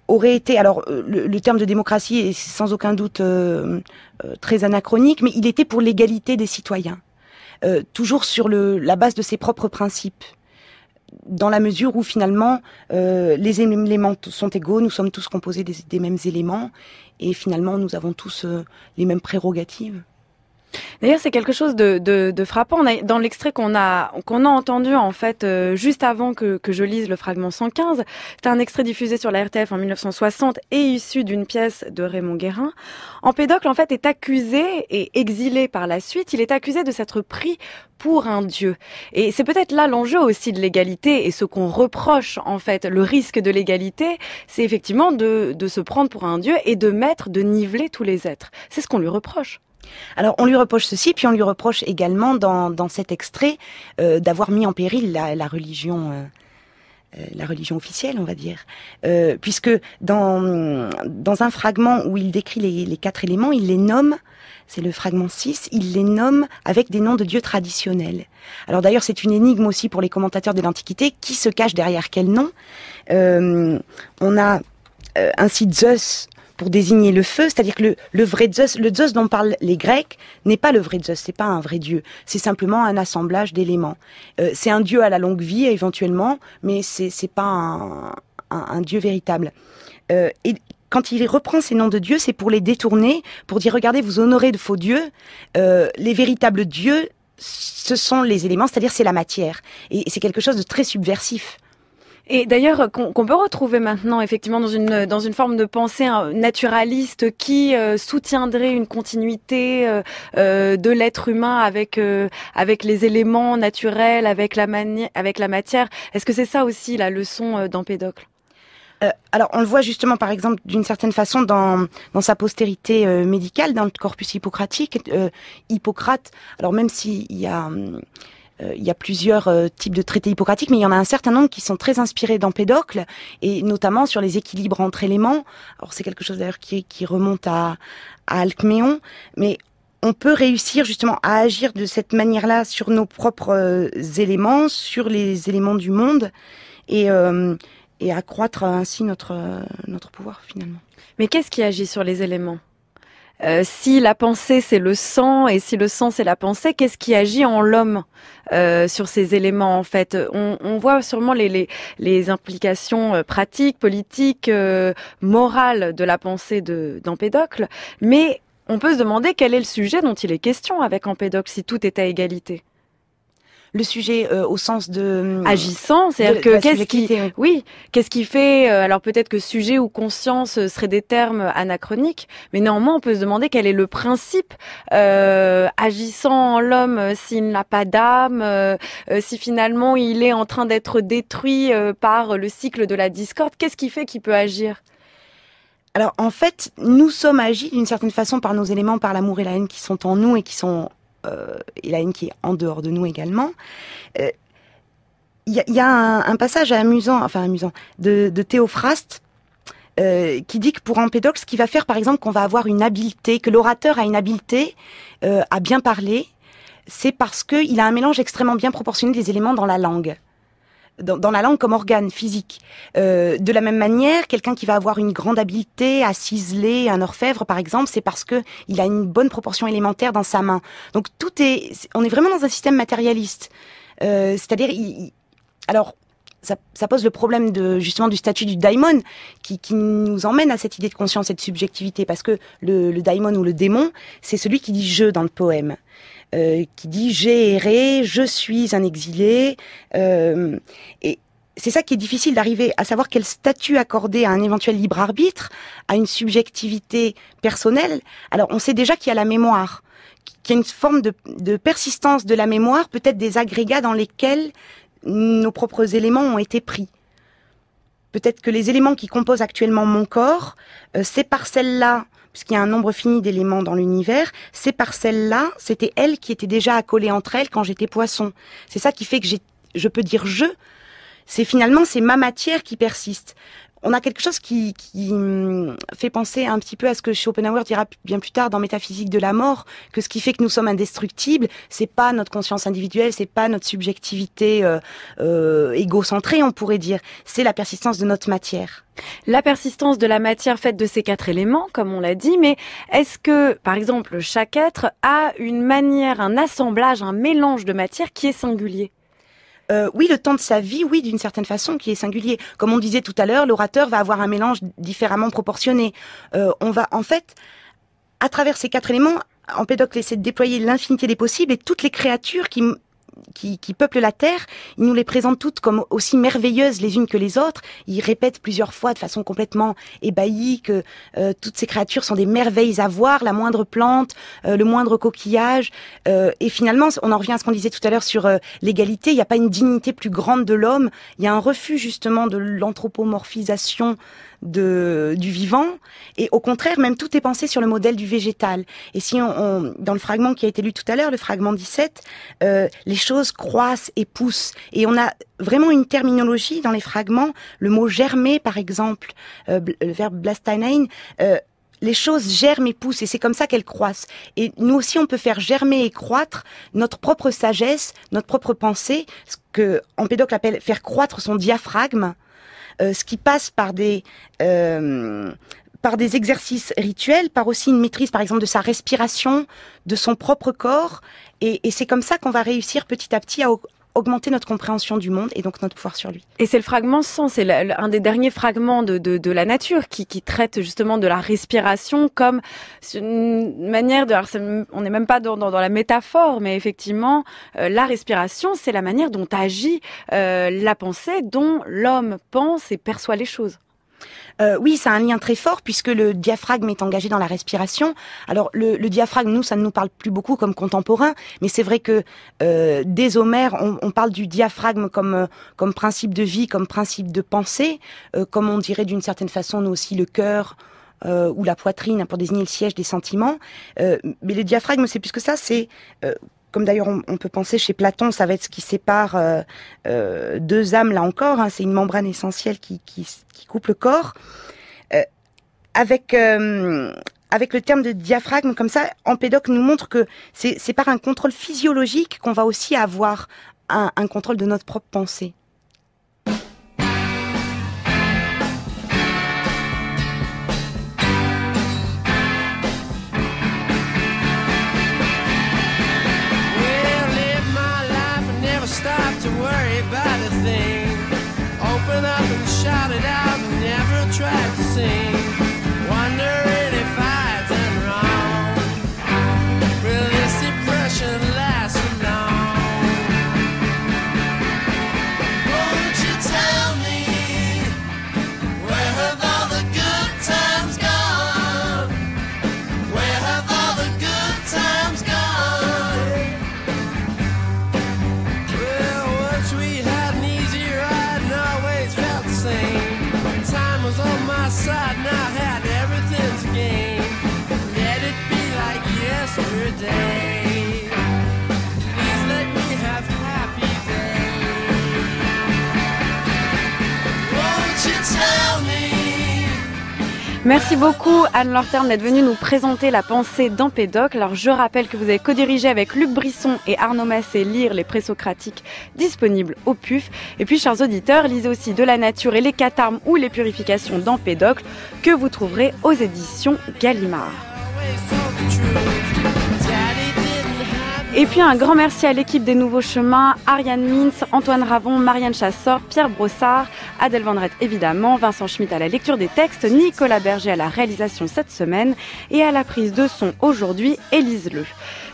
aurait été, alors le, terme de démocratie est sans aucun doute très anachronique, mais il était pour l'égalité des citoyens, toujours sur la base de ses propres principes dans la mesure où finalement euh, les éléments sont égaux, nous sommes tous composés des, mêmes éléments et finalement nous avons tous euh, les mêmes prérogatives. D'ailleurs, c'est quelque chose de, frappant. dans l'extrait qu'on a, qu'on a entendu, en fait, euh, juste avant que, je lise le fragment 115, c'est un extrait diffusé sur la RTF en 1960 et issu d'une pièce de Raymond Guérin. Empédocle, en fait, est accusé et exilé par la suite. Il est accusé de s'être pris pour un dieu. Et c'est peut-être là l'enjeu aussi de l'égalité et ce qu'on reproche, en fait, le risque de l'égalité, c'est effectivement de se prendre pour un dieu et de mettre, de niveler tous les êtres. C'est ce qu'on lui reproche. Alors on lui reproche ceci, puis on lui reproche également dans, cet extrait euh, d'avoir mis en péril la, religion. Euh, euh, la religion officielle, on va dire, puisque dans, dans un fragment où il décrit les, les quatre éléments, il les nomme, c'est le fragment 6, il les nomme avec des noms de dieux traditionnels. Alors d'ailleurs, c'est une énigme aussi pour les commentateurs de l'Antiquité, qui se cache derrière quel nom On a ainsi Zeus, pour désigner le feu, c'est-à-dire que le, vrai Zeus, le Zeus dont parlent les Grecs, n'est pas le vrai Zeus, c'est pas un vrai dieu, c'est simplement un assemblage d'éléments. Euh, c'est un dieu à la longue vie éventuellement, mais c'est pas un, dieu véritable. Euh, et quand il reprend ces noms de dieux, c'est pour les détourner, pour dire regardez, vous honorez de faux dieux, euh, les véritables dieux ce sont les éléments, c'est-à-dire c'est la matière. Et c'est quelque chose de très subversif. Et d'ailleurs, euh, qu'on peut retrouver maintenant, effectivement, dans une, dans une forme de pensée hein, naturaliste qui euh, soutiendrait une continuité euh, euh, de l'être humain avec, avec les éléments naturels, avec la, avec la matière. Est-ce que c'est ça aussi la leçon d'Empédocle euh, alors, on le voit justement, par exemple, d'une certaine façon, dans, dans sa postérité médicale, dans le corpus hippocratique. Euh, Hippocrate, alors même s'il y a... Hum, euh, il y a plusieurs euh, types de traités hippocratiques, mais il y en a un certain nombre qui sont très inspirés d'Empédocle, et notamment sur les équilibres entre éléments. Alors c'est quelque chose d'ailleurs qui, remonte à, Alcméon, mais on peut réussir justement à agir de cette manière-là sur nos propres euh, éléments, sur les éléments du monde, et, accroître ainsi notre pouvoir finalement. Mais qu'est-ce qui agit sur les éléments euh, si la pensée c'est le sang et si le sang c'est la pensée, qu'est-ce qui agit en l'homme euh, sur ces éléments en fait on, voit sûrement les, implications euh, pratiques, politiques, morales de la pensée d'Empédocle, mais on peut se demander quel est le sujet dont il est question avec Empédocle si tout est à égalité le sujet euh, au sens de hum, agissant, c'est-à-dire que qu'est-ce qui, oui, qu'est-ce qui fait euh, Alors peut-être que sujet ou conscience euh, seraient des termes anachroniques, mais néanmoins on peut se demander quel est le principe euh, agissant l'homme s'il n'a pas d'âme, si finalement il est en train d'être détruit par le cycle de la discorde. Qu'est-ce qui fait qu'il peut agir alors en fait, nous sommes agis d'une certaine façon par nos éléments, par l'amour et la haine qui sont en nous et qui sont et euh, la haine qui est en dehors de nous également. Il euh, y, a, un, passage amusant, enfin amusant, de, Théophraste euh, qui dit que pour Empédocle, ce qui va faire, par exemple, qu'on va avoir une habileté, que l'orateur a une habileté à bien parler, c'est parce qu'il a un mélange extrêmement bien proportionné des éléments dans la langue dans, la langue comme organe physique. Euh, de la même manière, quelqu'un qui va avoir une grande habileté à ciseler un orfèvre, par exemple, c'est parce que il a une bonne proportion élémentaire dans sa main. Donc tout est, on est vraiment dans un système matérialiste. Euh, c'est-à-dire, alors ça, pose le problème de justement du statut du daimon qui, nous emmène à cette idée de conscience et de subjectivité parce que le, le daimon ou le démon c'est celui qui dit je dans le poème euh, qui dit j'ai erré, je suis un exilé. Euh, et c'est ça qui est difficile d'arriver à savoir quel statut accorder à un éventuel libre arbitre, à une subjectivité personnelle. Alors on sait déjà qu'il y a la mémoire qu'il y a une forme de, persistance de la mémoire, peut-être des agrégats dans lesquels nos propres éléments ont été pris. Peut-être que les éléments qui composent actuellement mon corps, euh, c'est ces parcelles-là puisqu'il y a un nombre fini d'éléments dans l'univers, ces parcelles-là, c'était elles qui étaient déjà accolées entre elles quand j'étais poisson. C'est ça qui fait que je peux dire je. C'est finalement, c'est ma matière qui persiste on a quelque chose qui, hum, fait penser un petit peu à ce que Schopenhauer dira bien plus tard dans Métaphysique de la mort, que ce qui fait que nous sommes indestructibles, c'est pas notre conscience individuelle, c'est pas notre subjectivité euh, euh, égocentrée, on pourrait dire, c'est la persistance de notre matière. La persistance de la matière faite de ces quatre éléments, comme on l'a dit, mais est-ce que, par exemple, chaque être a une manière, un assemblage, un mélange de matière qui est singulier euh, oui, le temps de sa vie, oui, d'une certaine façon, qui est singulier. Comme on disait tout à l'heure, l'orateur va avoir un mélange différemment proportionné. Euh, on va, en fait, à travers ces quatre éléments, Empédocle essaie de déployer l'infinité des possibles et toutes les créatures qui qui, qui, peuplent la Terre, il nous les présente toutes comme aussi merveilleuses les unes que les autres. Il répète plusieurs fois de façon complètement ébahie que euh, toutes ces créatures sont des merveilles à voir, la moindre plante, euh, le moindre coquillage. Euh, et finalement, on en revient à ce qu'on disait tout à l'heure sur l'égalité. Il n'y a pas une dignité plus grande de l'homme. Il y a un refus justement de l'anthropomorphisation de, du vivant, et au contraire, même tout est pensé sur le modèle du végétal. Et si on, dans le fragment qui a été lu tout à l'heure, le fragment 17, euh, les choses croissent et poussent, et on a vraiment une terminologie dans les fragments. Le mot germer, par exemple, euh, le verbe blastanein. Euh, les choses germent et poussent et c'est comme ça qu'elles croissent. Et nous aussi, on peut faire germer et croître notre propre sagesse, notre propre pensée, ce que Empédocle appelle faire croître son diaphragme. Euh, ce qui passe par des euh, par des exercices rituels, par aussi une maîtrise, par exemple, de sa respiration, de son propre corps. Et, et c'est comme ça qu'on va réussir petit à petit à, augmenter notre compréhension du monde et donc notre pouvoir sur lui. Et c'est le fragment 100, c'est un des derniers fragments de, la nature qui, traite justement de la respiration comme une manière de... Alors on n'est même pas dans, dans, la métaphore, mais effectivement, euh, la respiration, c'est la manière dont agit euh, la pensée, dont l'homme pense et perçoit les choses. Euh, oui, ça a un lien très fort puisque le diaphragme est engagé dans la respiration. Alors le, diaphragme, nous, ça ne nous parle plus beaucoup comme contemporains, mais c'est vrai que euh, dès Homère, on, parle du diaphragme euh, comme principe de vie, comme principe de pensée, comme on dirait d'une certaine façon nous aussi le cœur. ou la poitrine pour désigner le siège des sentiments. mais le diaphragme, c'est plus que ça, c'est comme d'ailleurs on, peut penser chez Platon, ça va être ce qui sépare euh, euh, deux âmes, là encore, hein. c'est une membrane essentielle qui, coupe le corps. Euh, avec, avec le terme de diaphragme, comme ça, Empédoc nous montre que c'est par un contrôle physiologique qu'on va aussi avoir un contrôle de notre propre pensée. sing. Merci beaucoup anne Lorterne d'être venue nous présenter la pensée d'Empédocle. Alors je rappelle que vous avez co-dirigé avec Luc Brisson et Arnaud Massé Lire les présocratiques disponibles au PUF. Et puis chers auditeurs, lisez aussi De la nature et les catarmes ou les purifications d'Empédocle que vous trouverez aux éditions Gallimard. Et puis un grand merci à l'équipe des Nouveaux Chemins, Ariane Mintz, Antoine Ravon, Marianne Chassor, Pierre Brossard, Adèle Vendrette évidemment, Vincent Schmitt à la lecture des textes, Nicolas Berger à la réalisation cette semaine et à la prise de son aujourd'hui, Élise Le.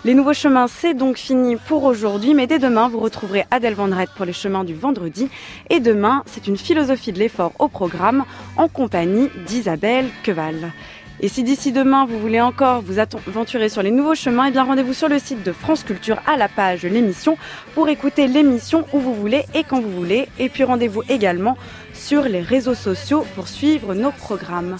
Les Nouveaux Chemins, c'est donc fini pour aujourd'hui, mais dès demain, vous retrouverez Adèle Vendrette pour les chemins du vendredi. Et demain, c'est une philosophie de l'effort au programme en compagnie d'Isabelle Queval. Et si d'ici demain vous voulez encore vous aventurer sur les nouveaux chemins, et eh bien rendez-vous sur le site de France Culture à la page l'émission pour écouter l'émission où vous voulez et quand vous voulez. Et puis rendez-vous également sur les réseaux sociaux pour suivre nos programmes.